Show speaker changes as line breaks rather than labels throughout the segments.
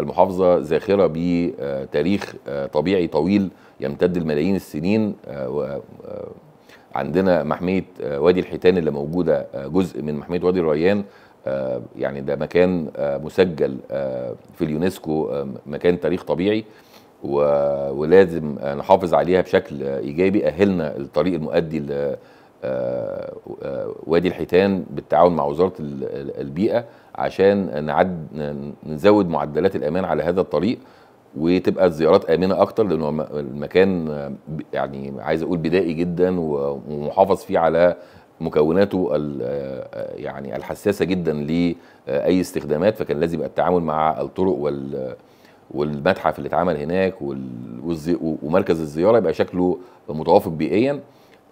المحافظة زاخرة بتاريخ آه، طبيعي طويل يمتد الملايين السنين آه، آه، عندنا محمية وادي الحيتان اللي موجودة جزء من محمية وادي الريان يعني ده مكان مسجل في اليونسكو مكان تاريخ طبيعي ولازم نحافظ عليها بشكل إيجابي أهلنا الطريق المؤدي آه، آه، وادي الحيتان بالتعاون مع وزاره البيئه عشان نعد نزود معدلات الامان على هذا الطريق وتبقى الزيارات امنه اكتر لانه المكان يعني عايز اقول بدائي جدا ومحافظ فيه على مكوناته يعني الحساسه جدا لاي استخدامات فكان لازم يبقى التعامل مع الطرق وال والمتحف اللي اتعمل هناك ومركز الزياره يبقى شكله متوافق بيئيا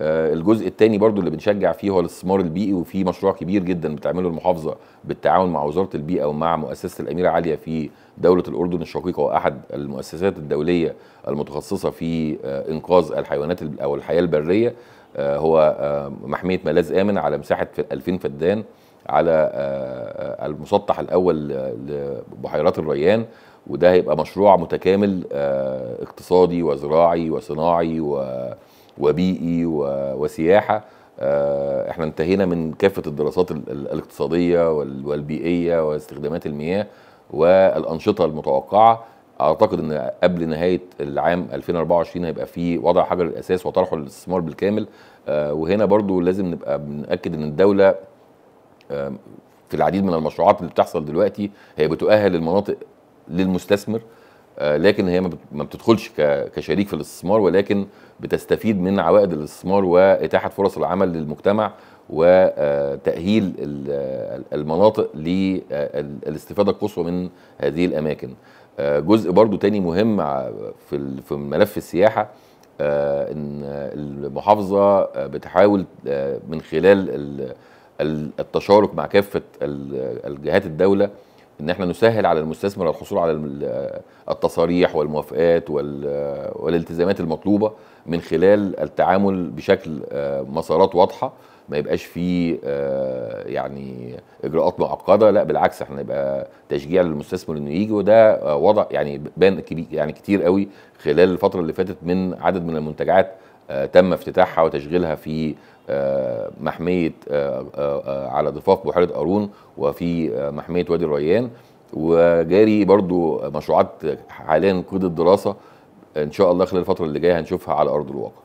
آه، الجزء الثاني برضو اللي بنشجع فيه هو الاستثمار البيئي وفي مشروع كبير جدا بتعمله المحافظه بالتعاون مع وزاره البيئه ومع مؤسسه الاميره عاليه في دوله الاردن الشقيقه واحد المؤسسات الدوليه المتخصصه في آه، انقاذ الحيوانات او الحياه البريه آه، هو محميه ملاذ امن على مساحه 2000 فدان على المسطح الاول لبحيرات الريان وده هيبقى مشروع متكامل اقتصادي وزراعي وصناعي و وبيئي وسياحه آه، احنا انتهينا من كافه الدراسات الاقتصاديه والبيئيه واستخدامات المياه والانشطه المتوقعه اعتقد ان قبل نهايه العام 2024 هيبقى في وضع حجر الاساس وطرحه للاستثمار بالكامل آه، وهنا برضو لازم نبقى بناكد ان الدوله آه، في العديد من المشروعات اللي بتحصل دلوقتي هي بتؤهل المناطق للمستثمر آه، لكن هي ما بتدخلش كشريك في الاستثمار ولكن بتستفيد من عوائد الاستثمار واتاحه فرص العمل للمجتمع وتاهيل آه، آه، المناطق للاستفاده القصوى من هذه الاماكن جزء برضو تاني مهم في في ملف السياحه ان المحافظه بتحاول من خلال التشارك مع كافه الجهات الدوله ان احنا نسهل على المستثمر الحصول على التصاريح والموافقات والالتزامات المطلوبه من خلال التعامل بشكل آه، مسارات واضحه ما يبقاش فيه آه، يعني اجراءات معقده لا بالعكس احنا يبقى تشجيع للمستثمر انه يجي وده آه، وضع يعني بان كبير يعني كتير قوي خلال الفتره اللي فاتت من عدد من المنتجعات آه، تم افتتاحها وتشغيلها في محميه على ضفاف بحيره قارون وفي محميه وادي الريان وجاري برضو مشروعات حاليا قيد الدراسه ان شاء الله خلال الفتره اللي جايه هنشوفها على ارض الواقع